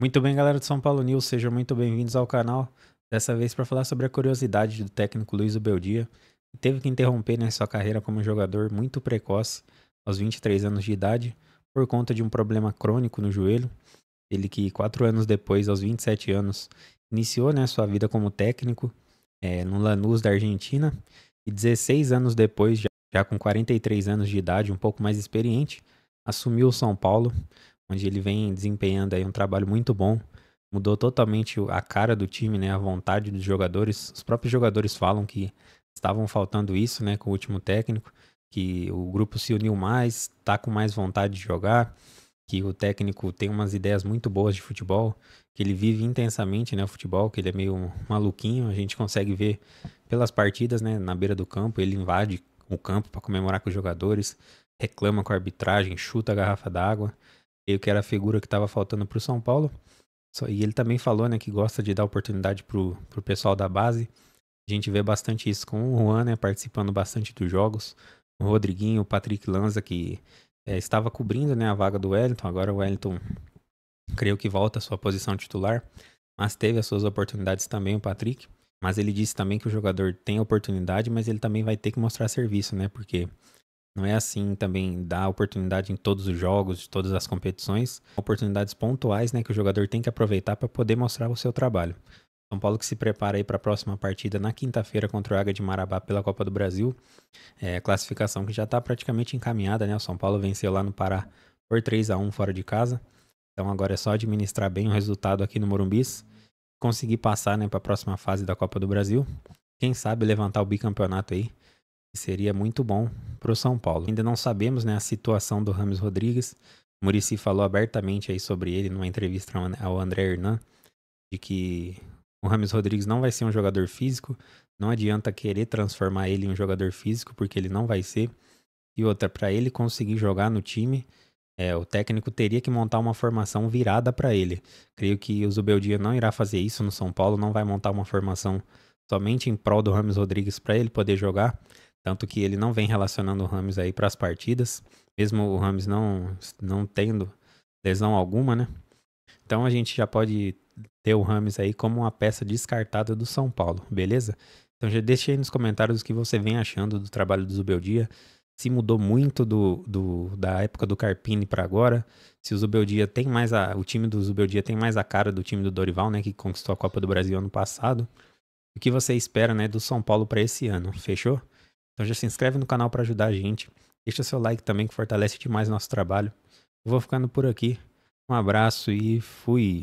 Muito bem, galera do São Paulo News, sejam muito bem-vindos ao canal. Dessa vez para falar sobre a curiosidade do técnico Luiz Ubeldia, que teve que interromper né, sua carreira como jogador muito precoce, aos 23 anos de idade, por conta de um problema crônico no joelho. Ele que quatro anos depois, aos 27 anos, iniciou né, sua vida como técnico é, no Lanús da Argentina e 16 anos depois, já, já com 43 anos de idade, um pouco mais experiente, assumiu o São Paulo, onde ele vem desempenhando aí um trabalho muito bom. Mudou totalmente a cara do time, né? A vontade dos jogadores. Os próprios jogadores falam que estavam faltando isso, né? Com o último técnico, que o grupo se uniu mais, tá com mais vontade de jogar, que o técnico tem umas ideias muito boas de futebol, que ele vive intensamente, né? O futebol, que ele é meio maluquinho. A gente consegue ver pelas partidas, né? Na beira do campo, ele invade o campo para comemorar com os jogadores, reclama com a arbitragem, chuta a garrafa d'água ele que era a figura que estava faltando para o São Paulo. E ele também falou, né, que gosta de dar oportunidade para o pessoal da base. A gente vê bastante isso com o Juan, né, participando bastante dos jogos. O Rodriguinho, o Patrick Lanza, que é, estava cobrindo, né, a vaga do Wellington. Agora o Wellington, creio que volta à sua posição titular. Mas teve as suas oportunidades também, o Patrick. Mas ele disse também que o jogador tem oportunidade, mas ele também vai ter que mostrar serviço, né, porque não é assim também dar oportunidade em todos os jogos, de todas as competições, oportunidades pontuais, né, que o jogador tem que aproveitar para poder mostrar o seu trabalho. São Paulo que se prepara aí para a próxima partida na quinta-feira contra o Águia de Marabá pela Copa do Brasil. É, classificação que já está praticamente encaminhada, né? O São Paulo venceu lá no Pará por 3 a 1 fora de casa. Então agora é só administrar bem o resultado aqui no Morumbis, conseguir passar, né, para a próxima fase da Copa do Brasil. Quem sabe levantar o bicampeonato aí. Seria muito bom para o São Paulo. Ainda não sabemos né, a situação do Rames Rodrigues. O Murici falou abertamente aí sobre ele numa entrevista ao André Hernan, de que o Rames Rodrigues não vai ser um jogador físico. Não adianta querer transformar ele em um jogador físico, porque ele não vai ser. E outra, para ele conseguir jogar no time, é, o técnico teria que montar uma formação virada para ele. Creio que o Zubeldia não irá fazer isso no São Paulo, não vai montar uma formação somente em prol do Rames Rodrigues para ele poder jogar. Tanto que ele não vem relacionando o Rams aí para as partidas, mesmo o Rams não, não tendo lesão alguma, né? Então a gente já pode ter o Rams aí como uma peça descartada do São Paulo, beleza? Então já deixe aí nos comentários o que você vem achando do trabalho do Zubeldia, se mudou muito do, do da época do Carpini para agora, se o Zubeldia tem mais a, o time do Zubeldia tem mais a cara do time do Dorival, né, que conquistou a Copa do Brasil ano passado. O que você espera, né, do São Paulo para esse ano? Fechou? Então já se inscreve no canal para ajudar a gente. Deixa seu like também que fortalece demais nosso trabalho. Vou ficando por aqui. Um abraço e fui.